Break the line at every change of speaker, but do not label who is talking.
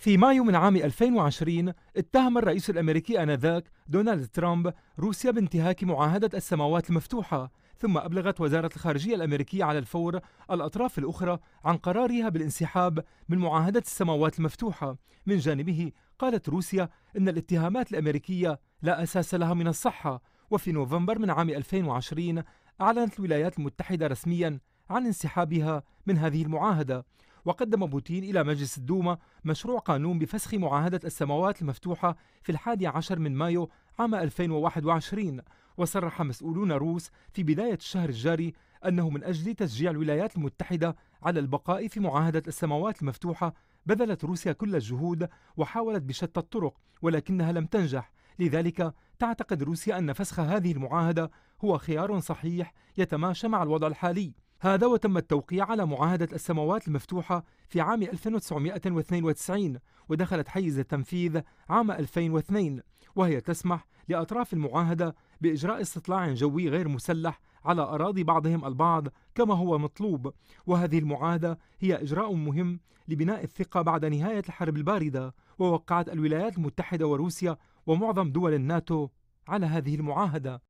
في مايو من عام 2020 اتهم الرئيس الامريكي انذاك دونالد ترامب روسيا بانتهاك معاهده السماوات المفتوحه ثم ابلغت وزاره الخارجيه الامريكيه على الفور الاطراف الاخرى عن قرارها بالانسحاب من معاهده السماوات المفتوحه من جانبه قالت روسيا ان الاتهامات الامريكيه لا اساس لها من الصحه وفي نوفمبر من عام 2020 اعلنت الولايات المتحده رسميا عن انسحابها من هذه المعاهده وقدم بوتين إلى مجلس الدوما مشروع قانون بفسخ معاهدة السماوات المفتوحة في الحادي عشر من مايو عام 2021 وصرح مسؤولون روس في بداية الشهر الجاري أنه من أجل تشجيع الولايات المتحدة على البقاء في معاهدة السماوات المفتوحة بذلت روسيا كل الجهود وحاولت بشتى الطرق ولكنها لم تنجح لذلك تعتقد روسيا أن فسخ هذه المعاهدة هو خيار صحيح يتماشى مع الوضع الحالي هذا وتم التوقيع على معاهدة السماوات المفتوحة في عام 1992 ودخلت حيز التنفيذ عام 2002 وهي تسمح لأطراف المعاهدة بإجراء استطلاع جوي غير مسلح على أراضي بعضهم البعض كما هو مطلوب وهذه المعاهدة هي إجراء مهم لبناء الثقة بعد نهاية الحرب الباردة ووقعت الولايات المتحدة وروسيا ومعظم دول الناتو على هذه المعاهدة